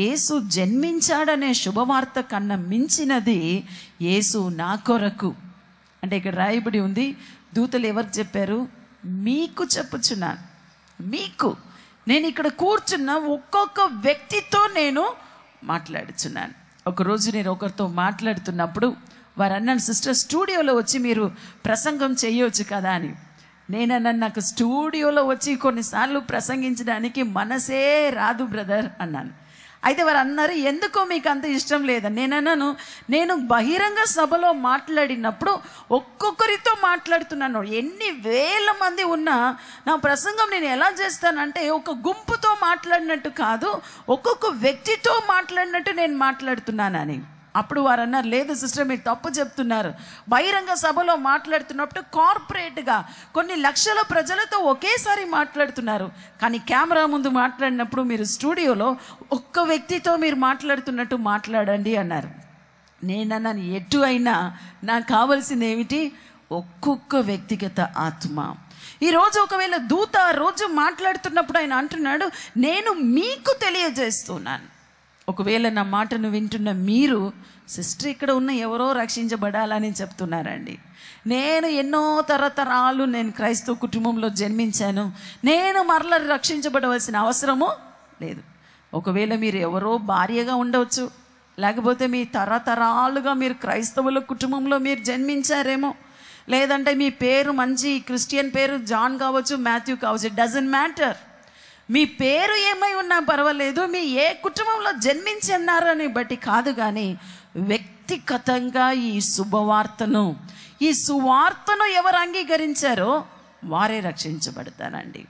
[SPEAKER 1] యేసు జన్మించాడనే శుభవార్త కన్నా మించినది యేసు నా కొరకు అంటే ఇక్కడ రాయబడి ఉంది దూతలు ఎవరు చెప్పారు మీకు చెప్పుచున్నాను మీకు నేను ఇక్కడ కూర్చున్న ఒక్కొక్క వ్యక్తితో నేను మాట్లాడుచున్నాను ఒకరోజు నేను ఒకరితో మాట్లాడుతున్నప్పుడు వారు అన్నాను సిస్టర్ స్టూడియోలో వచ్చి మీరు ప్రసంగం చేయవచ్చు కదా అని నేనన్న నాకు స్టూడియోలో వచ్చి కొన్నిసార్లు ప్రసంగించడానికి మనసే రాదు బ్రదర్ అన్నాను అయితే వారు అన్నారు ఎందుకో మీకు అంత ఇష్టం లేదని నేను అన్నాను నేను బహిరంగ సభలో మాట్లాడినప్పుడు ఒక్కొక్కరితో మాట్లాడుతున్నాను ఎన్ని వేల మంది ఉన్నా నా ప్రసంగం నేను ఎలా చేస్తానంటే ఒక గుంపుతో మాట్లాడినట్టు కాదు ఒక్కొక్క వ్యక్తితో మాట్లాడినట్టు నేను మాట్లాడుతున్నానని అప్పుడు వారు అన్నారు లేదు సిస్టర్ మీరు తప్పు చెప్తున్నారు బహిరంగ సభలో మాట్లాడుతున్నప్పుడు కార్పొరేట్గా కొన్ని లక్షల ప్రజలతో ఒకేసారి మాట్లాడుతున్నారు కానీ కెమెరా ముందు మాట్లాడినప్పుడు మీరు స్టూడియోలో ఒక్క వ్యక్తితో మీరు మాట్లాడుతున్నట్టు మాట్లాడండి అన్నారు నేనన్నాను ఎటు అయినా నాకు కావలసింది ఏమిటి ఒక్కొక్క వ్యక్తిగత ఆత్మ ఈరోజు ఒకవేళ దూత రోజు మాట్లాడుతున్నప్పుడు ఆయన అంటున్నాడు నేను మీకు తెలియజేస్తున్నాను ఒకవేళ నా మాటను వింటున్న మీరు సిస్టర్ ఇక్కడ ఉన్న ఎవరో రక్షించబడాలని చెప్తున్నారండి నేను ఎన్నో తరతరాలు నేను క్రైస్తవ కుటుంబంలో జన్మించాను నేను మరల రక్షించబడవలసిన అవసరము లేదు ఒకవేళ మీరు ఎవరో భార్యగా ఉండవచ్చు లేకపోతే మీ తరతరాలుగా మీరు క్రైస్తవుల కుటుంబంలో మీరు జన్మించారేమో లేదంటే మీ పేరు మంచి క్రిస్టియన్ పేరు జాన్ కావచ్చు మాథ్యూ కావచ్చు డజన్ మ్యాటర్ మీ పేరు ఏమై ఉన్నా పర్వాలేదు మీ ఏ కుటుంబంలో జన్మించి అని బట్టి కాదు కానీ వ్యక్తిగతంగా ఈ శుభవార్తను ఈ సువార్తను ఎవరు అంగీకరించారో వారే రక్షించబడతారండి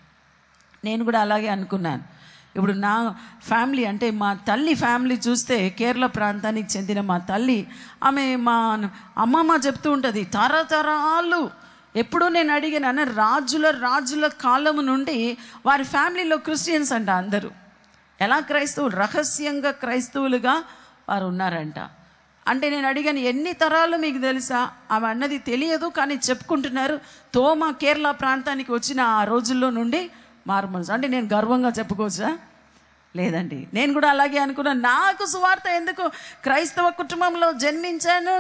[SPEAKER 1] నేను కూడా అలాగే అనుకున్నాను ఇప్పుడు నా ఫ్యామిలీ అంటే మా తల్లి ఫ్యామిలీ చూస్తే కేరళ ప్రాంతానికి చెందిన మా తల్లి ఆమె మా అమ్మమ్మ చెప్తూ ఉంటుంది తరతరాలు ఎప్పుడూ నేను అడిగినాను రాజుల రాజుల కాలం నుండి వారి ఫ్యామిలీలో క్రిస్టియన్స్ అంట అందరూ ఎలా క్రైస్తవులు రహస్యంగా క్రైస్తవులుగా వారు ఉన్నారంట అంటే నేను అడిగాను ఎన్ని తరాలు మీకు తెలుసా ఆమె అన్నది తెలియదు కానీ చెప్పుకుంటున్నారు తోమా కేరళ ప్రాంతానికి వచ్చిన ఆ రోజుల్లో నుండి మార్మల్స్ అంటే నేను గర్వంగా చెప్పుకోవచ్చా లేదండి నేను కూడా అలాగే అనుకున్నాను నాకు సువార్త ఎందుకు క్రైస్తవ కుటుంబంలో జన్మించాను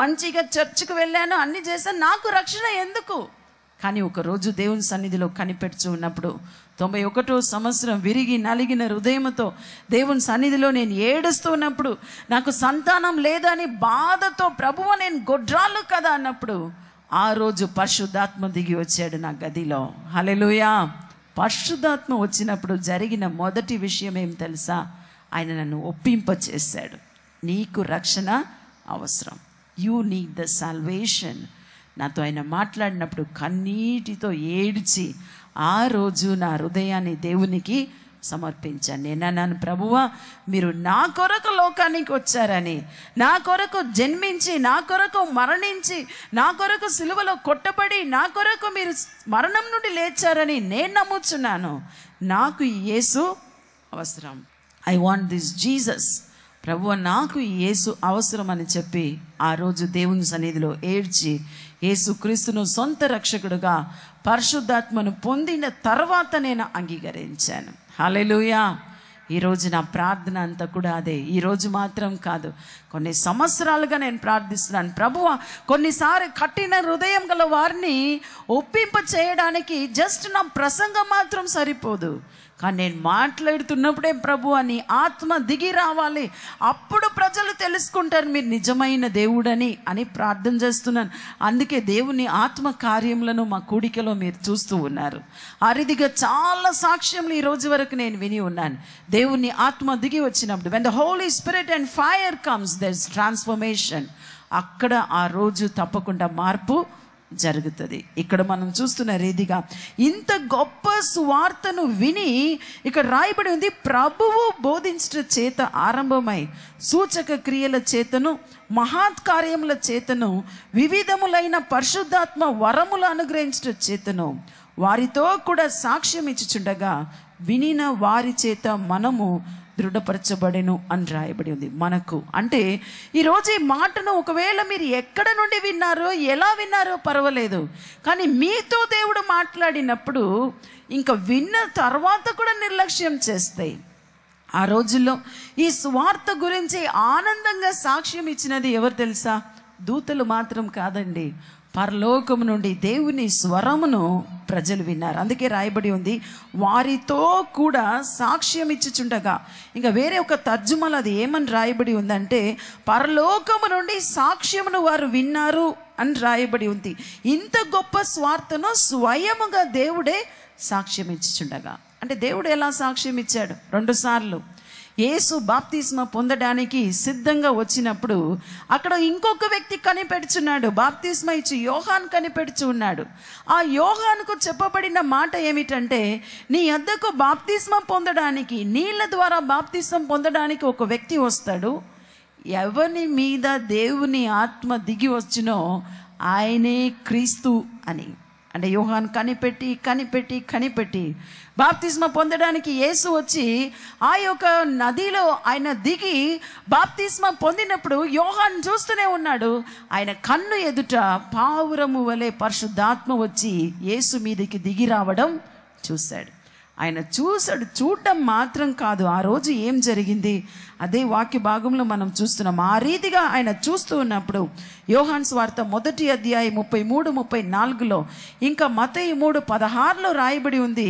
[SPEAKER 1] మంచిగా చర్చికి వెళ్ళాను అన్ని చేశాను నాకు రక్షణ ఎందుకు కానీ ఒకరోజు దేవుని సన్నిధిలో కనిపెడుచు ఉన్నప్పుడు తొంభై ఒకటో సంవత్సరం విరిగి నలిగిన హృదయంతో దేవుని సన్నిధిలో నేను ఏడుస్తున్నప్పుడు నాకు సంతానం లేదని బాధతో ప్రభువ నేను గొడ్రాలు కదా అన్నప్పుడు ఆ రోజు పశుధాత్మ దిగి వచ్చాడు నా గదిలో హలెలుయా పరిశుద్ధాత్మ వచ్చినప్పుడు జరిగిన మొదటి విషయం ఏం తెలుసా ఆయన నన్ను చేశాడు నీకు రక్షణ అవసరం యూ నీ ద సాల్వేషన్ నాతో ఆయన మాట్లాడినప్పుడు కన్నీటితో ఏడ్చి ఆ రోజు నా హృదయాన్ని దేవునికి సమర్పించాను నేను అన్నాను ప్రభువా మీరు నా కొరకు లోకానికి వచ్చారని నా కొరకు జన్మించి నా కొరకు మరణించి నా కొరకు సులువలో కొట్టబడి నా కొరకు మీరు మరణం నుండి లేచారని నేను నమ్ముచున్నాను నాకు యేసు అవసరం ఐ వాంట్ దిస్ జీసస్ ప్రభు నాకు యేసు అవసరం అని చెప్పి ఆ రోజు దేవుని సన్నిధిలో ఏడ్చి యేసుక్రీస్తును సొంత రక్షకుడుగా పరిశుద్ధాత్మను పొందిన తర్వాత నేను అంగీకరించాను హాలెలుయా ఈరోజు నా ప్రార్థన అంతా కూడా అదే ఈరోజు మాత్రం కాదు కొన్ని సంవత్సరాలుగా నేను ప్రార్థిస్తున్నాను ప్రభువ కొన్నిసారి కఠిన హృదయం గల వారిని ఒప్పింప చేయడానికి జస్ట్ నా ప్రసంగం మాత్రం సరిపోదు కానీ నేను మాట్లాడుతున్నప్పుడే ప్రభు అని ఆత్మ దిగి రావాలి అప్పుడు ప్రజలు తెలుసుకుంటారు మీరు నిజమైన దేవుడని అని ప్రార్థన చేస్తున్నాను అందుకే దేవుని ఆత్మ కార్యములను మా కూడికలో మీరు చూస్తూ ఉన్నారు అరిదిగా చాలా సాక్ష్యములు ఈ రోజు వరకు నేను విని ఉన్నాను దేవుని ఆత్మ దిగి వచ్చినప్పుడు when the Holy Spirit and fire comes there transformation అక్కడ ఆ రోజు తప్పకుండా మార్పు జరుగుతుంది ఇక్కడ మనం చూస్తున్న రీతిగా ఇంత గొప్ప స్వార్తను విని ఇక్కడ రాయబడి ఉంది ప్రభువు బోధించిన చేత ఆరంభమై సూచక క్రియల చేతను మహాత్కార్యముల చేతను వివిధములైన పరిశుద్ధాత్మ వరములు అనుగ్రహించిన చేతను వారితో కూడా సాక్ష్యం ఇచ్చుచుండగా వినిన వారి చేత మనము దృఢపరచబడెను అని రాయబడి ఉంది మనకు అంటే ఈరోజు ఈ మాటను ఒకవేళ మీరు ఎక్కడ నుండి విన్నారో ఎలా విన్నారో పర్వాలేదు కానీ మీతో దేవుడు మాట్లాడినప్పుడు ఇంకా విన్న తర్వాత కూడా నిర్లక్ష్యం చేస్తాయి ఆ రోజుల్లో ఈ స్వార్థ గురించి ఆనందంగా సాక్ష్యం ఇచ్చినది ఎవరు తెలుసా దూతలు మాత్రం కాదండి పరలోకము నుండి దేవుని స్వరమును ప్రజలు విన్నారు అందుకే రాయబడి ఉంది వారితో కూడా సాక్ష్యం ఇచ్చుచుండగా ఇంకా వేరే ఒక తర్జుమలు అది ఏమని రాయబడి ఉందంటే పరలోకము నుండి సాక్ష్యమును వారు విన్నారు అని రాయబడి ఉంది ఇంత గొప్ప స్వార్థను స్వయముగా దేవుడే సాక్ష్యం ఇచ్చుచుండగా అంటే దేవుడు ఎలా సాక్ష్యం ఇచ్చాడు రెండుసార్లు యేసు బాప్తిస్మ పొందడానికి సిద్ధంగా వచ్చినప్పుడు అక్కడ ఇంకొక వ్యక్తి కనిపెడుచున్నాడు బాప్తిస్మ ఇచ్చి యోహాన్ కనిపెడుచు ఉన్నాడు ఆ యోహాన్కు చెప్పబడిన మాట ఏమిటంటే నీ అద్దకు బాప్తిస్మ పొందడానికి నీళ్ళ ద్వారా బాప్తిస్మ పొందడానికి ఒక వ్యక్తి వస్తాడు ఎవరి మీద దేవుని ఆత్మ దిగి వచ్చినో ఆయనే క్రీస్తు అని అంటే యోహాన్ కనిపెట్టి కనిపెట్టి కనిపెట్టి బాప్తిస్మ పొందడానికి యేసు వచ్చి ఆ యొక్క నదిలో ఆయన దిగి బాప్తిస్మ పొందినప్పుడు యోహాన్ చూస్తూనే ఉన్నాడు ఆయన కన్ను ఎదుట పావురము వలె పరిశుద్ధాత్మ వచ్చి యేసు మీదకి దిగి రావడం చూశాడు ఆయన చూశాడు చూడటం మాత్రం కాదు ఆ రోజు ఏం జరిగింది అదే వాక్య భాగంలో మనం చూస్తున్నాం ఆ రీతిగా ఆయన చూస్తూ ఉన్నప్పుడు యోహాన్స్ వార్త మొదటి అధ్యాయ ముప్పై మూడు ముప్పై నాలుగులో ఇంకా మత ఈ మూడు పదహారులో రాయబడి ఉంది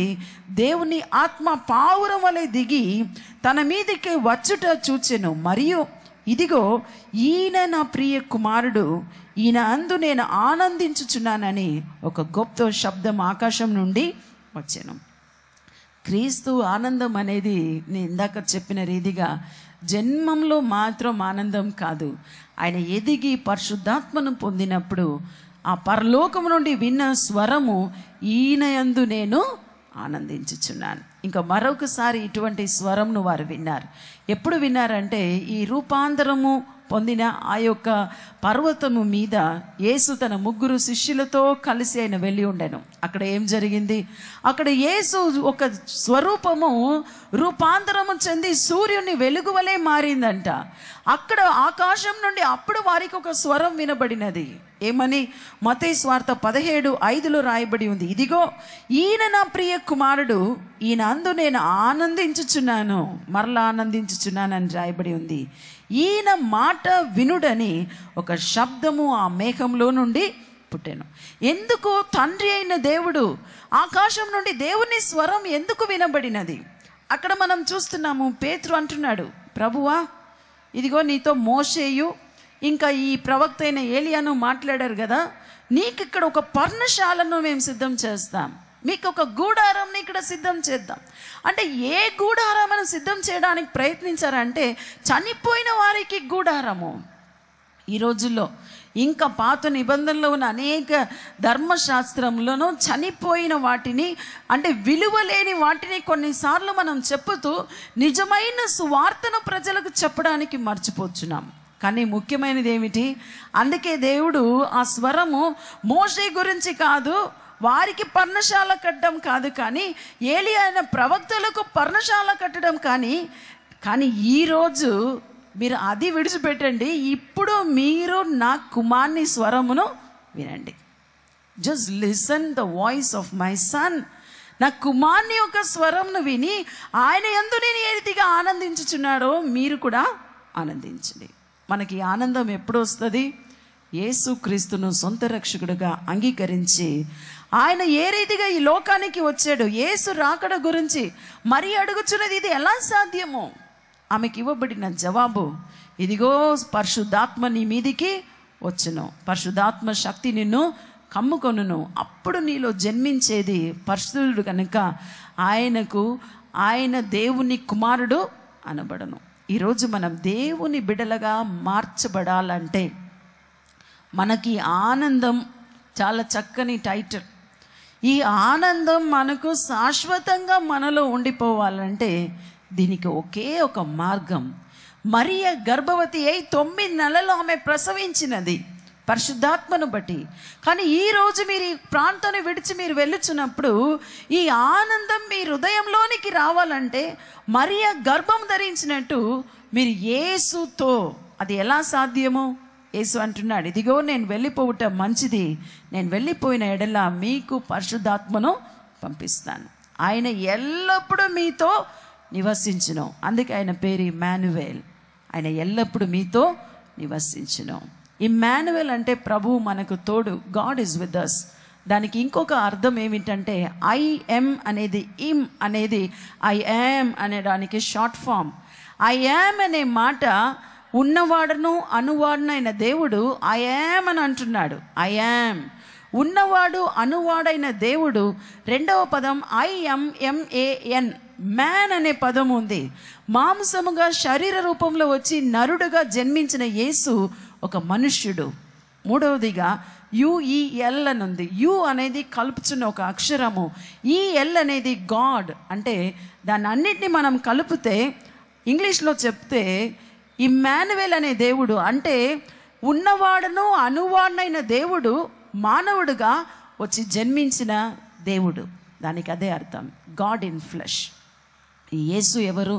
[SPEAKER 1] దేవుని ఆత్మ పావురం వలె దిగి తన మీదకి వచ్చుట చూచెను మరియు ఇదిగో ఈయన నా ప్రియ కుమారుడు ఈయన అందు నేను ఆనందించుచున్నానని ఒక గొప్ప శబ్దం ఆకాశం నుండి వచ్చాను క్రీస్తు ఆనందం అనేది నేను ఇందాక చెప్పిన రీతిగా జన్మంలో మాత్రం ఆనందం కాదు ఆయన ఎదిగి పరిశుద్ధాత్మను పొందినప్పుడు ఆ పరలోకం నుండి విన్న స్వరము ఈయనయందు నేను ఆనందించుచున్నాను ఇంకా మరొకసారి ఇటువంటి స్వరంను వారు విన్నారు ఎప్పుడు విన్నారంటే ఈ రూపాంతరము పొందిన ఆ యొక్క పర్వతము మీద యేసు తన ముగ్గురు శిష్యులతో కలిసి ఆయన వెళ్ళి ఉండెను అక్కడ ఏం జరిగింది అక్కడ యేసు ఒక స్వరూపము రూపాంతరము చెంది సూర్యుని వెలుగువలే మారిందంట అక్కడ ఆకాశం నుండి అప్పుడు వారికి ఒక స్వరం వినబడినది ఏమని మతే స్వార్థ పదిహేడు ఐదులో రాయబడి ఉంది ఇదిగో ఈయన నా ప్రియ కుమారుడు ఈయన అందు నేను ఆనందించుచున్నాను మరలా ఆనందించు ఆజ్ఞాపించుచున్నానని రాయబడి ఉంది ఈయన మాట వినుడని ఒక శబ్దము ఆ మేఘంలో నుండి పుట్టాను ఎందుకు తండ్రి అయిన దేవుడు ఆకాశం నుండి దేవుని స్వరం ఎందుకు వినబడినది అక్కడ మనం చూస్తున్నాము పేతురు అంటున్నాడు ప్రభువా ఇదిగో నీతో మోసేయు ఇంకా ఈ ప్రవక్త అయిన ఏలియాను మాట్లాడారు కదా నీకు ఇక్కడ ఒక పర్ణశాలను మేము సిద్ధం చేస్తాం మీకు ఒక గూడారంని ఇక్కడ సిద్ధం చేద్దాం అంటే ఏ గూడారమను సిద్ధం చేయడానికి ప్రయత్నించారంటే చనిపోయిన వారికి గూడారము ఈ రోజుల్లో ఇంకా పాత నిబంధనలో ఉన్న అనేక ధర్మశాస్త్రములను చనిపోయిన వాటిని అంటే విలువ లేని వాటిని కొన్నిసార్లు మనం చెప్పుతూ నిజమైన సువార్తను ప్రజలకు చెప్పడానికి మర్చిపోతున్నాం కానీ ముఖ్యమైనది ఏమిటి అందుకే దేవుడు ఆ స్వరము మోషే గురించి కాదు వారికి పర్ణశాల కట్టడం కాదు కానీ ఏలి అయిన ప్రవక్తలకు పర్ణశాల కట్టడం కానీ కానీ ఈరోజు మీరు అది విడిచిపెట్టండి ఇప్పుడు మీరు నా కుమార్ని స్వరమును వినండి just listen the voice of my son నా కుమార్ని యొక్క స్వరంను విని ఆయన ఎందు నేను ఏ రీతిగా ఆనందించుచున్నాడో మీరు కూడా ఆనందించండి మనకి ఆనందం ఎప్పుడు వస్తుంది క్రీస్తును సొంత రక్షకుడుగా అంగీకరించి ఆయన ఏ రీతిగా ఈ లోకానికి వచ్చాడు ఏసు రాకడ గురించి మరీ అడుగుచున్నది ఇది ఎలా సాధ్యము ఆమెకి ఇవ్వబడిన జవాబు ఇదిగో పరిశుద్ధాత్మ నీ మీదికి వచ్చును పరిశుద్ధాత్మ శక్తి నిన్ను కమ్ముకొనును అప్పుడు నీలో జన్మించేది పరిశుద్ధుడు కనుక ఆయనకు ఆయన దేవుని కుమారుడు అనబడను ఈరోజు మనం దేవుని బిడలగా మార్చబడాలంటే మనకి ఆనందం చాలా చక్కని టైటిల్ ఈ ఆనందం మనకు శాశ్వతంగా మనలో ఉండిపోవాలంటే దీనికి ఒకే ఒక మార్గం మరియ గర్భవతి అయి తొమ్మిది నెలలు ఆమె ప్రసవించినది పరిశుద్ధాత్మను బట్టి కానీ ఈరోజు మీరు ఈ ప్రాంతాన్ని విడిచి మీరు వెళ్ళుచున్నప్పుడు ఈ ఆనందం మీ హృదయంలోనికి రావాలంటే మరియ గర్భం ధరించినట్టు మీరు ఏసుతో అది ఎలా సాధ్యమో యేసు అంటున్నాడు ఇదిగో నేను వెళ్ళిపోవుట మంచిది నేను వెళ్ళిపోయిన ఎడలా మీకు పరిశుద్ధాత్మను పంపిస్తాను ఆయన ఎల్లప్పుడూ మీతో నివసించను అందుకే ఆయన పేరు ఇమానువేల్ ఆయన ఎల్లప్పుడూ మీతో నివసించను ఇమానువేల్ అంటే ప్రభువు మనకు తోడు గాడ్ ఈజ్ విత్ అస్ దానికి ఇంకొక అర్థం ఏమిటంటే ఐఎం అనేది ఇమ్ అనేది యామ్ అనే దానికి షార్ట్ ఫామ్ యామ్ అనే మాట ఉన్నవాడును అనువాడునైన దేవుడు ఐయామ్ అని అంటున్నాడు ఐయామ్ ఉన్నవాడు అనువాడైన దేవుడు రెండవ పదం ఐఎంఎంఏఎన్ మ్యాన్ అనే పదం ఉంది మాంసముగా శరీర రూపంలో వచ్చి నరుడుగా జన్మించిన యేసు ఒక మనుష్యుడు మూడవదిగా యుఈఎల్ అని ఉంది యు అనేది కలుపుచున్న ఒక అక్షరము ఈఎల్ అనేది గాడ్ అంటే దాన్ని అన్నిటిని మనం కలిపితే ఇంగ్లీష్లో చెప్తే ఇమ్మానువేల్ అనే దేవుడు అంటే ఉన్నవాడను అనువాడనైన దేవుడు మానవుడుగా వచ్చి జన్మించిన దేవుడు దానికి అదే అర్థం గాడ్ ఇన్ ఫ్లెష్ యేసు ఎవరు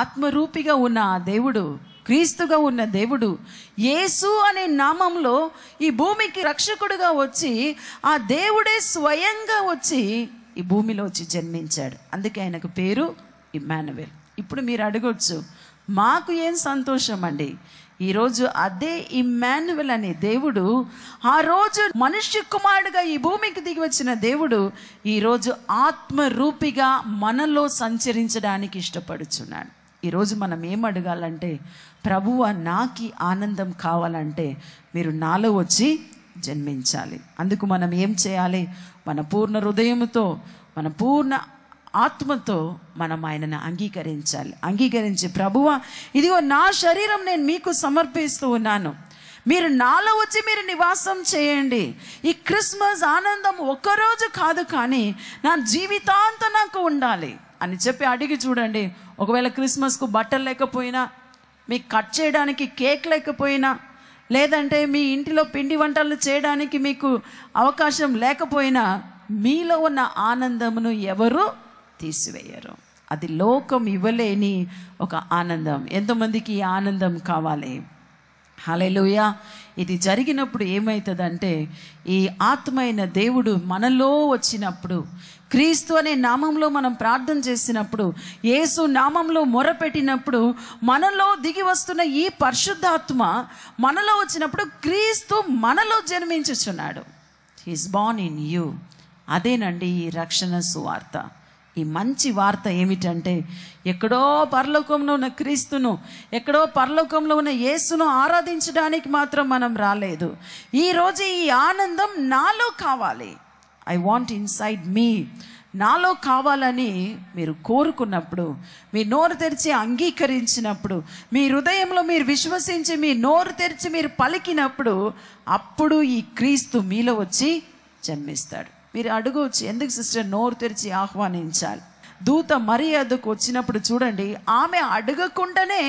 [SPEAKER 1] ఆత్మరూపిగా ఉన్న ఆ దేవుడు క్రీస్తుగా ఉన్న దేవుడు యేసు అనే నామంలో ఈ భూమికి రక్షకుడుగా వచ్చి ఆ దేవుడే స్వయంగా వచ్చి ఈ భూమిలో వచ్చి జన్మించాడు అందుకే ఆయనకు పేరు ఇమ్మానువేల్ ఇప్పుడు మీరు అడగొచ్చు మాకు ఏం సంతోషం అండి ఈరోజు అదే ఇమ్మాన్యువల్ అనే దేవుడు ఆ రోజు మనుష్య కుమారుడుగా ఈ భూమికి దిగి వచ్చిన దేవుడు ఈరోజు ఆత్మరూపిగా మనలో సంచరించడానికి ఇష్టపడుచున్నాడు ఈరోజు మనం ఏం అడగాలంటే ప్రభువ నాకి ఆనందం కావాలంటే మీరు నాలో వచ్చి జన్మించాలి అందుకు మనం ఏం చేయాలి మన పూర్ణ హృదయంతో మన పూర్ణ ఆత్మతో మనం ఆయనను అంగీకరించాలి అంగీకరించి ప్రభువ ఇదిగో నా శరీరం నేను మీకు సమర్పిస్తూ ఉన్నాను మీరు నాలో వచ్చి మీరు నివాసం చేయండి ఈ క్రిస్మస్ ఆనందం ఒక్కరోజు కాదు కానీ నా జీవితాంతం నాకు ఉండాలి అని చెప్పి అడిగి చూడండి ఒకవేళ క్రిస్మస్కు బట్టలు లేకపోయినా మీకు కట్ చేయడానికి కేక్ లేకపోయినా లేదంటే మీ ఇంటిలో పిండి వంటలు చేయడానికి మీకు అవకాశం లేకపోయినా మీలో ఉన్న ఆనందమును ఎవరు తీసివేయరు అది లోకం ఇవ్వలేని ఒక ఆనందం ఎంతమందికి ఈ ఆనందం కావాలి హలెలుయ ఇది జరిగినప్పుడు ఏమవుతుందంటే ఈ ఆత్మైన దేవుడు మనలో వచ్చినప్పుడు క్రీస్తు అనే నామంలో మనం ప్రార్థన చేసినప్పుడు యేసు నామంలో మొరపెట్టినప్పుడు మనలో దిగి వస్తున్న ఈ పరిశుద్ధాత్మ మనలో వచ్చినప్పుడు క్రీస్తు మనలో జన్మించుచున్నాడు హీస్ బాన్ ఇన్ యూ అదేనండి ఈ రక్షణ సువార్త ఈ మంచి వార్త ఏమిటంటే ఎక్కడో పరలోకంలో ఉన్న క్రీస్తును ఎక్కడో పరలోకంలో ఉన్న యేసును ఆరాధించడానికి మాత్రం మనం రాలేదు ఈరోజు ఈ ఆనందం నాలో కావాలి ఐ వాంట్ ఇన్సైడ్ మీ నాలో కావాలని మీరు కోరుకున్నప్పుడు మీ నోరు తెరిచి అంగీకరించినప్పుడు మీ హృదయంలో మీరు విశ్వసించి మీ నోరు తెరిచి మీరు పలికినప్పుడు అప్పుడు ఈ క్రీస్తు మీలో వచ్చి జన్మిస్తాడు మీరు అడగవచ్చు ఎందుకు సిస్టర్ నోరు తెరిచి ఆహ్వానించాలి దూత మర్యాదకు వచ్చినప్పుడు చూడండి ఆమె అడగకుండానే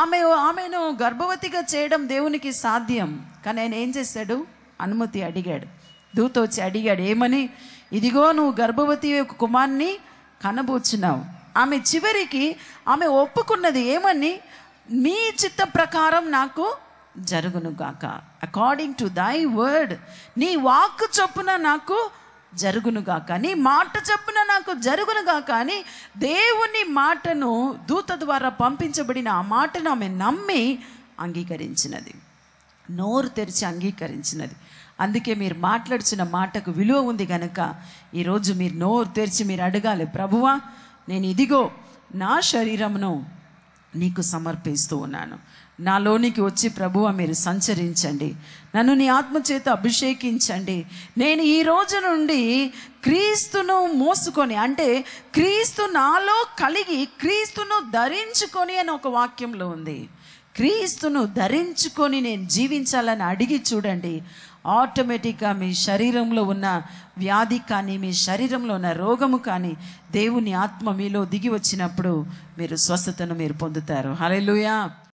[SPEAKER 1] ఆమె ఆమెను గర్భవతిగా చేయడం దేవునికి సాధ్యం కానీ ఆయన ఏం చేశాడు అనుమతి అడిగాడు దూత వచ్చి అడిగాడు ఏమని ఇదిగో నువ్వు గర్భవతి యొక్క కుమార్ని కనబోచున్నావు ఆమె చివరికి ఆమె ఒప్పుకున్నది ఏమని మీ చిత్త ప్రకారం నాకు జరుగునుగాక అకార్డింగ్ టు దై వర్డ్ నీ వాక్ చొప్పున నాకు జరుగునుగాక నీ మాట చొప్పున నాకు జరుగునుగాక అని దేవుని మాటను దూత ద్వారా పంపించబడిన ఆ మాటను ఆమె నమ్మి అంగీకరించినది నోరు తెరిచి అంగీకరించినది అందుకే మీరు మాట్లాడుచిన మాటకు విలువ ఉంది కనుక ఈరోజు మీరు నోరు తెరిచి మీరు అడగాలి ప్రభువా నేను ఇదిగో నా శరీరమును నీకు సమర్పిస్తూ ఉన్నాను నాలోనికి వచ్చి ప్రభువ మీరు సంచరించండి నన్ను నీ ఆత్మచేత అభిషేకించండి నేను ఈ రోజు నుండి క్రీస్తును మోసుకొని అంటే క్రీస్తు నాలో కలిగి క్రీస్తును ధరించుకొని అని ఒక వాక్యంలో ఉంది క్రీస్తును ధరించుకొని నేను జీవించాలని అడిగి చూడండి ఆటోమేటిక్గా మీ శరీరంలో ఉన్న వ్యాధి కానీ మీ శరీరంలో ఉన్న రోగము కానీ దేవుని ఆత్మ మీలో దిగి వచ్చినప్పుడు మీరు స్వస్థతను మీరు పొందుతారు హలే